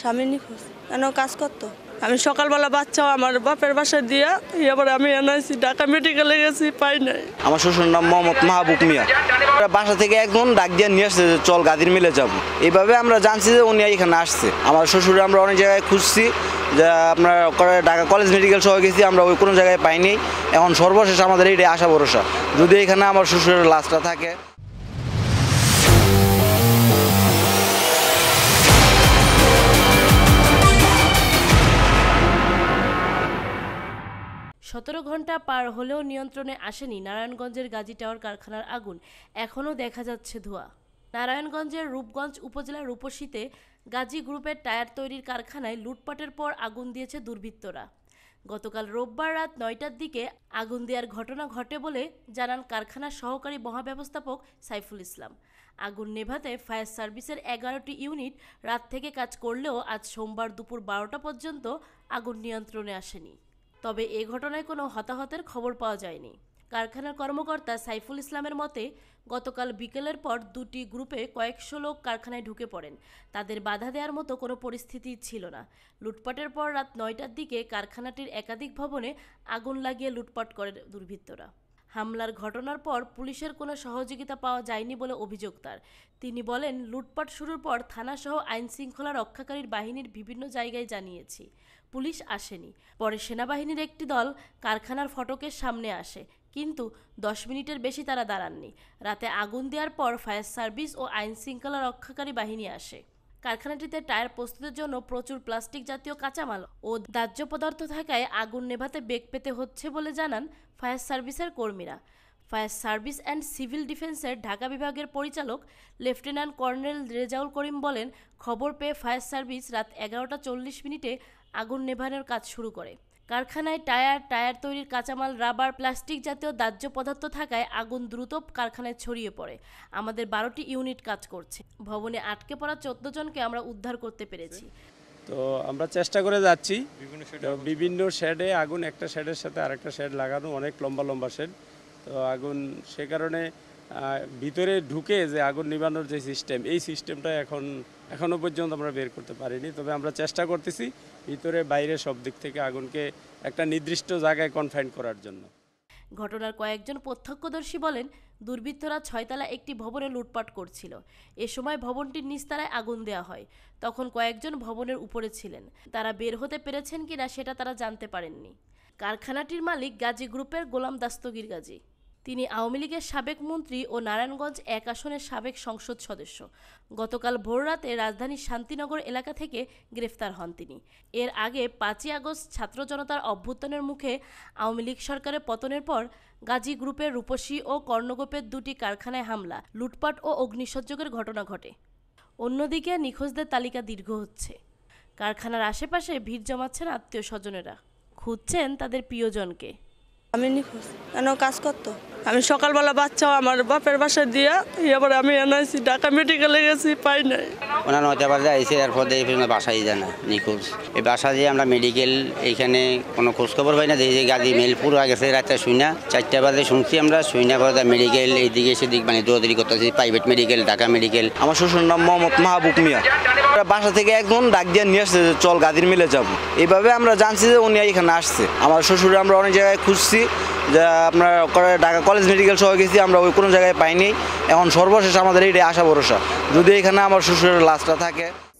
স্বামী নিখোঁজ কেন কাজ করতো আমি সকালবেলা বাচ্চা আমার বাপের বাসা দিয়া এবার আমি এনআইসি ঢাকা মেডিকেলে গেছি পাই নাই আমার শ্বশুর নাম মোহাম্মদ মাহবুব মিয়া বাসা থেকে একজন ডাক দিয়ে নিয়ে আসছে যে চল গাদির মিলে যাবো এইভাবে আমরা জানছি যে উনি এখানে আসছে আমার শ্বশুর আমরা অনেক জায়গায় খুঁজছি যে আপনার ঢাকা কলেজ মেডিকেল সহ গেছি আমরা ওই কোনো জায়গায় পাইনি এখন সর্বশেষ আমাদের এইটাই আশা ভরসা যদি এখানে আমার শ্বশুরের লাশটা থাকে সতেরো ঘন্টা পার হলেও নিয়ন্ত্রণে আসেনি নারায়ণগঞ্জের গাজী টাওয়ার কারখানার আগুন এখনও দেখা যাচ্ছে ধোঁয়া নারায়ণগঞ্জের রূপগঞ্জ উপজেলার রূপসীতে গাজী গ্রুপের টায়ার তৈরির কারখানায় লুটপাটের পর আগুন দিয়েছে দুর্বৃত্তরা গতকাল রোববার রাত নয়টার দিকে আগুন দেওয়ার ঘটনা ঘটে বলে জানান কারখানার সহকারী মহাব্যবস্থাপক সাইফুল ইসলাম আগুন নেভাতে ফায়ার সার্ভিসের এগারোটি ইউনিট রাত থেকে কাজ করলেও আজ সোমবার দুপুর বারোটা পর্যন্ত আগুন নিয়ন্ত্রণে আসেনি তবে এ ঘটনায় কোনো হতাহতের খবর পাওয়া যায়নি কারখানার কর্মকর্তা সাইফুল ইসলামের মতে গতকাল বিকেলের পর দুটি গ্রুপে কয়েকশো লোক কারখানায় ঢুকে পড়েন তাদের বাধা দেওয়ার মতো কোনো পরিস্থিতি ছিল না লুটপাটের পর রাত নয়টার দিকে কারখানাটির একাধিক ভবনে আগুন লাগিয়ে লুটপাট করে দুর্বৃত্তরা হামলার ঘটনার পর পুলিশের কোনো সহযোগিতা পাওয়া যায়নি বলে অভিযোগ তার তিনি বলেন লুটপাট শুরুর পর থানাসহ আইন শৃঙ্খলা রক্ষাকারীর বাহিনীর বিভিন্ন জায়গায় জানিয়েছি পুলিশ আসেনি পরে সেনাবাহিনীর একটি দল কারখানার ফটকের সামনে আসে কিন্তু দশ মিনিটের বেশি তারা দাঁড়াননি রাতে আগুন দেওয়ার পর ফায়ার সার্ভিস ও আইন শৃঙ্খলা রক্ষাকারী বাহিনী আসে কারখানাটিতে টায়ার প্রস্তুতের জন্য প্রচুর প্লাস্টিক জাতীয় কাঁচামাল ও দাহ্য পদার্থ থাকায় আগুন নেভাতে বেগ পেতে হচ্ছে বলে জানান ফায়ার সার্ভিসের কর্মীরা ফায়ার সার্ভিস অ্যান্ড সিভিল ডিফেন্সের ঢাকা বিভাগের পরিচালক লেফটেন্যান্ট কর্নেল রেজাউল করিম বলেন খবর পেয়ে ফায়ার সার্ভিস রাত এগারোটা চল্লিশ মিনিটে আগুন নেভানোর কাজ শুরু করে কারখানায় টায়ার টায়ার তৈরির কাঁচামাল রাবার প্লাস্টিক জাতীয় দাহ্য পদার্থ থাকায় আগুন দ্রুত কারখানায় ছড়িয়ে পড়ে আমাদের বারোটি ইউনিট কাজ করছে ভবনে আটকে পড়া চোদ্দ জনকে আমরা উদ্ধার করতে পেরেছি তো আমরা চেষ্টা করে যাচ্ছি বিভিন্ন শেডে আগুন একটা শেডের সাথে আরেকটা শেড লাগানো অনেক লম্বা লম্বা শেড তো আগুন সে কারণে ভিতরে ঢুকে যে আগুন নিবানোর যে সিস্টেম এই সিস্টেমটা এখন এখনও পর্যন্ত আমরা বের করতে পারিনি তবে আমরা চেষ্টা করতেছি ভিতরে বাইরে সব দিক থেকে আগুনকে একটা নির্দিষ্ট জায়গায় কনফাইন করার জন্য ঘটনার কয়েকজন প্রত্যক্ষদর্শী বলেন দুর্বৃত্তরা ছয়তলা একটি ভবনে লুটপাট করছিল এ সময় ভবনটির নিস্তারায় আগুন দেওয়া হয় তখন কয়েকজন ভবনের উপরে ছিলেন তারা বের হতে পেরেছেন কিনা সেটা তারা জানতে পারেননি কারখানাটির মালিক গাজী গ্রুপের গোলাম দাস্তগীর গাজী তিনি আওয়ামী লীগের সাবেক মন্ত্রী ও নারায়ণগঞ্জ এক আসনের সাবেক সংসদ সদস্য গতকাল ভোররাতে রাজধানীর শান্তিনগর এলাকা থেকে গ্রেফতার হন তিনি এর আগে পাঁচই আগস্ট ছাত্র জনতার অভ্যুত্থানের মুখে আওয়ামী লীগ সরকারের পতনের পর গাজী গ্রুপের রূপসী ও কর্ণগোপের দুটি কারখানায় হামলা লুটপাট ও অগ্নিসংযোগের ঘটনা ঘটে অন্যদিকে নিখোঁজদের তালিকা দীর্ঘ হচ্ছে কারখানার আশেপাশে ভিড় জমাচ্ছেন আত্মীয় স্বজনেরা খুঁজছেন তাদের প্রিয়জনকে আমি নিখোঁজ কেন কাজ করতো আমি সকালবেলা বাচ্চা আমার বাপের বাসা দিয়া এবার আমি এনআইসি ঢাকা মেডিকেলে গেছি পাই নাই ওনার নয়টা বাজে আইসি এরপর দিয়ে বাসায় যায় না নিখোঁজ এই বাসা দিয়ে আমরা মেডিকেল এইখানে কোনো খোঁজখবর পাই না দেখি যে গাদি মেলপুর গেছে রাতে না চারটা বাজে শুনছি আমরা না পরে মেডিকেল এইদিকে দিক মানে দৌড়াদৌড়ি করতেছি প্রাইভেট মেডিকেল ঢাকা মেডিকেল আমার শ্বশুর নাম মোহাম্মদ মাহবুব মিয়া বাসা থেকে একজন ডাক দিয়ে নিয়ে আসছে চল গাদির মিলে যাব এইভাবে আমরা জানছি যে উনি এখানে আসছে আমার শ্বশুরে আমরা অনেক জায়গায় খুঁজছি যা আমরা ঢাকা কলেজ মেডিকেল সহ গেছি আমরা ওই কোনো জায়গায় পাইনি এখন সর্বশেষ আমাদের এইটাই আশা ভরসা যদি এখানে আমার শ্বশুরের লাশটা থাকে